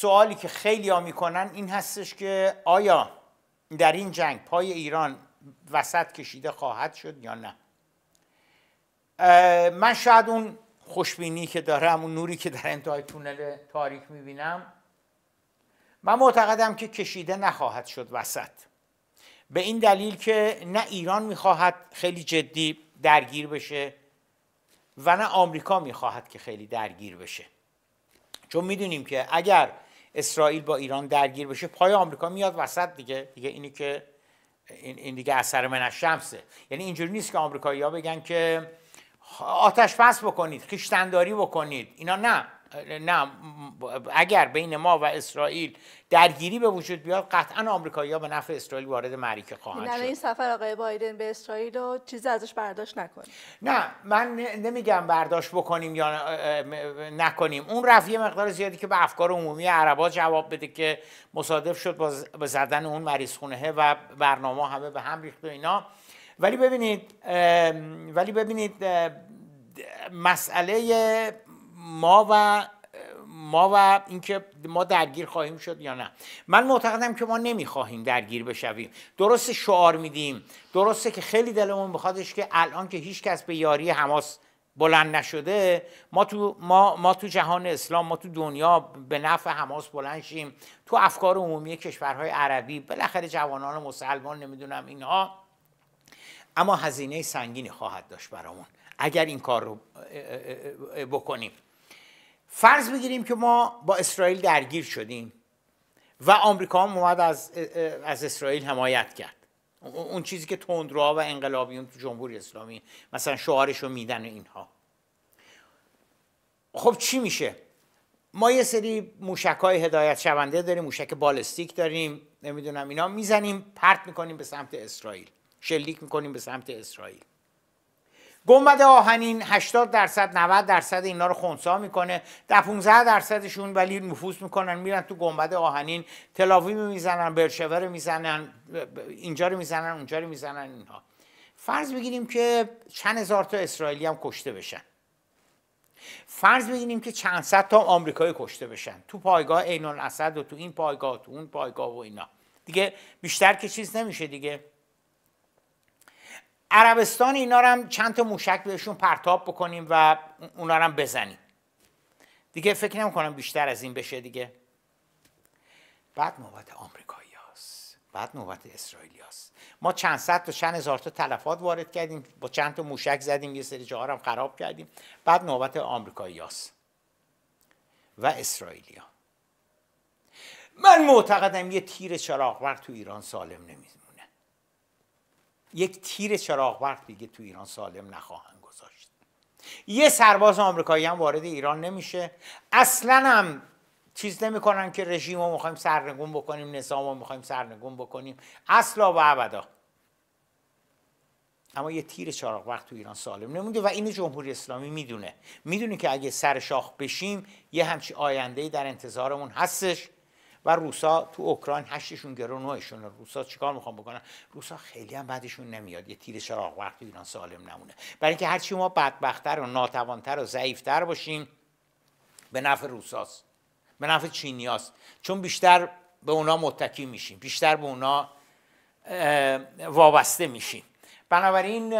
سوالی که خیلی ها این هستش که آیا در این جنگ پای ایران وسط کشیده خواهد شد یا نه من شاید اون خوشبینی که دارم اون نوری که در انتهای تونل تاریک میبینم من معتقدم که کشیده نخواهد شد وسط به این دلیل که نه ایران میخواهد خیلی جدی درگیر بشه و نه آمریکا میخواهد که خیلی درگیر بشه چون میدونیم که اگر اسرائیل با ایران درگیر بشه پای آمریکا میاد وسط دیگه دیگه اینی که این دیگه اثر من شمسه یعنی اینجوری نیست که آمریکایی‌ها بگن که آتش پس بکنید خیشتنداری بکنید اینا نه نه اگر بین ما و اسرائیل درگیری به وجود بیاد قطعا آمریکایی‌ها به نفع اسرائیل وارد معرکه خواهند یعنی شد. این سفر آقای بایدن به اسرائیل رو چیزی ازش برداشت نکنیم. نه من نمیگم برداشت بکنیم یا نکنیم. اون رفیع مقدار زیادی که به افکار عمومی عربا جواب بده که مصادف شد با زدن اون مریض و برنامه همه به هم ریخت و اینا. ولی ببینید ولی ببینید مسئله ما و ما و اینکه ما درگیر خواهیم شد یا نه من معتقدم که ما نمیخواهیم درگیر بشویم درست شعار میدیم درسته که خیلی دلمون بخوادش که الان که هیچ کس به یاری حماس بلند نشده ما تو ما, ما تو جهان اسلام ما تو دنیا به نفع حماس بلند شیم تو افکار عمومی کشورهای عربی بالاخره جوانان مسلمان نمیدونم اینها اما هزینه سنگینی خواهد داشت برامون اگر این کار رو بکنیم فرض بگیریم که ما با اسرائیل درگیر شدیم و آمریکا هم اومد از, از اسرائیل حمایت کرد اون چیزی که تندروها و انقلابیون تو جمهوری اسلامی مثلا شعارش رو میدن اینها خب چی میشه ما یه سری موشک های هدایت شونده داریم موشک بالستیک داریم نمیدونم اینا میزنیم پرت میکنیم به سمت اسرائیل شلیک میکنیم به سمت اسرائیل گنبد آهنین 80 درصد 90 درصد اینا رو خونسا میکنه در 15 درصدشون ولی نفوذ میکنن میرن تو گنبد آهنین تلاوی میزنن برشور میزنن اینجا رو میزنن اونجا رو میزنن اینها فرض بگیریم که چند هزار تا اسرائیلی هم کشته بشن فرض بگیریم که چند صد تا آمریکایی کشته بشن تو پایگاه عین الاسد و تو این پایگاه تو اون پایگاه و اینا دیگه بیشتر که چیز نمیشه دیگه عربستان اینا رو هم چند تا موشک بهشون پرتاب بکنیم و اونا رو هم بزنیم دیگه فکر نمی کنم بیشتر از این بشه دیگه بعد نوبت آمریکایی هاست بعد نوبت اسرائیلی هاست ما چند صد تا چند هزار تا تلفات وارد کردیم با چند تا موشک زدیم یه سری جاها هم خراب کردیم بعد نوبت آمریکایی هاست و اسرائیلی ها. من معتقدم یه تیر چراغ تو ایران سالم نمی یک تیر چراغ برق دیگه تو ایران سالم نخواهند گذاشت یه سرباز آمریکایی هم وارد ایران نمیشه اصلا هم چیز نمیکنن که رژیم رو میخوایم سرنگون بکنیم نظام رو میخوایم سرنگون بکنیم اصلا و ابدا اما یه تیر چراغ وقت تو ایران سالم نمونده و این جمهوری اسلامی میدونه میدونه که اگه سر شاخ بشیم یه همچی آینده در انتظارمون هستش و روسا تو اوکراین هشتشون گرو نوعشون روسا چیکار میخوام بکنن روسا خیلی هم بعدشون نمیاد یه تیر چراغ وقتی ایران سالم نمونه برای اینکه هرچی ما بدبختتر و ناتوانتر و ضعیفتر باشیم به نفع روساست به نفع چینیاست چون بیشتر به اونا متکی میشیم بیشتر به اونا وابسته میشیم بنابراین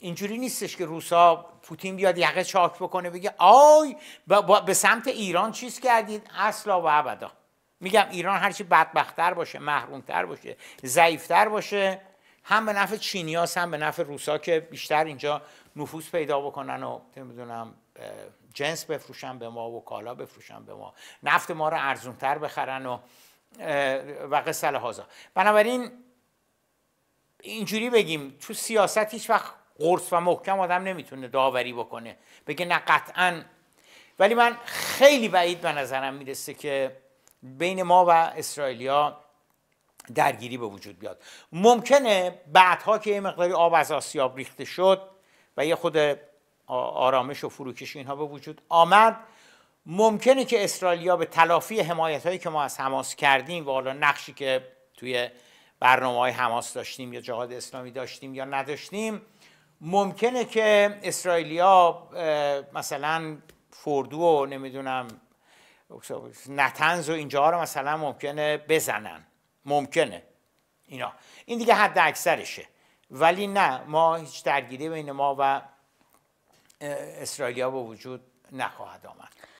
اینجوری نیستش که روسا پوتین بیاد یقه چاک بکنه بگه آی به سمت ایران چیز کردید اصلا و ابدا میگم ایران هرچی بدبختتر باشه محرومتر باشه ضعیفتر باشه هم به نفع چینیاس هم به نفع روسا که بیشتر اینجا نفوذ پیدا بکنن و نمیدونم جنس بفروشن به ما و کالا بفروشن به ما نفت ما رو ارزونتر بخرن و و قصه بنابراین اینجوری بگیم تو سیاست هیچ وقت قرص و محکم آدم نمیتونه داوری بکنه بگه نه قطعا ولی من خیلی بعید به نظرم میرسه که بین ما و اسرائیلیا درگیری به وجود بیاد ممکنه بعدها که یه مقداری آب از آسیاب ریخته شد و یه خود آرامش و فروکش اینها به وجود آمد ممکنه که اسرائیلیا به تلافی حمایت هایی که ما از حماس کردیم و حالا نقشی که توی برنامه های حماس داشتیم یا جهاد اسلامی داشتیم یا نداشتیم ممکنه که اسرائیلیا مثلا فردو و نمیدونم نتنز و اینجا رو مثلا ممکنه بزنن ممکنه اینا این دیگه حد اکثرشه ولی نه ما هیچ درگیری بین ما و اسرائیلیا به وجود نخواهد آمد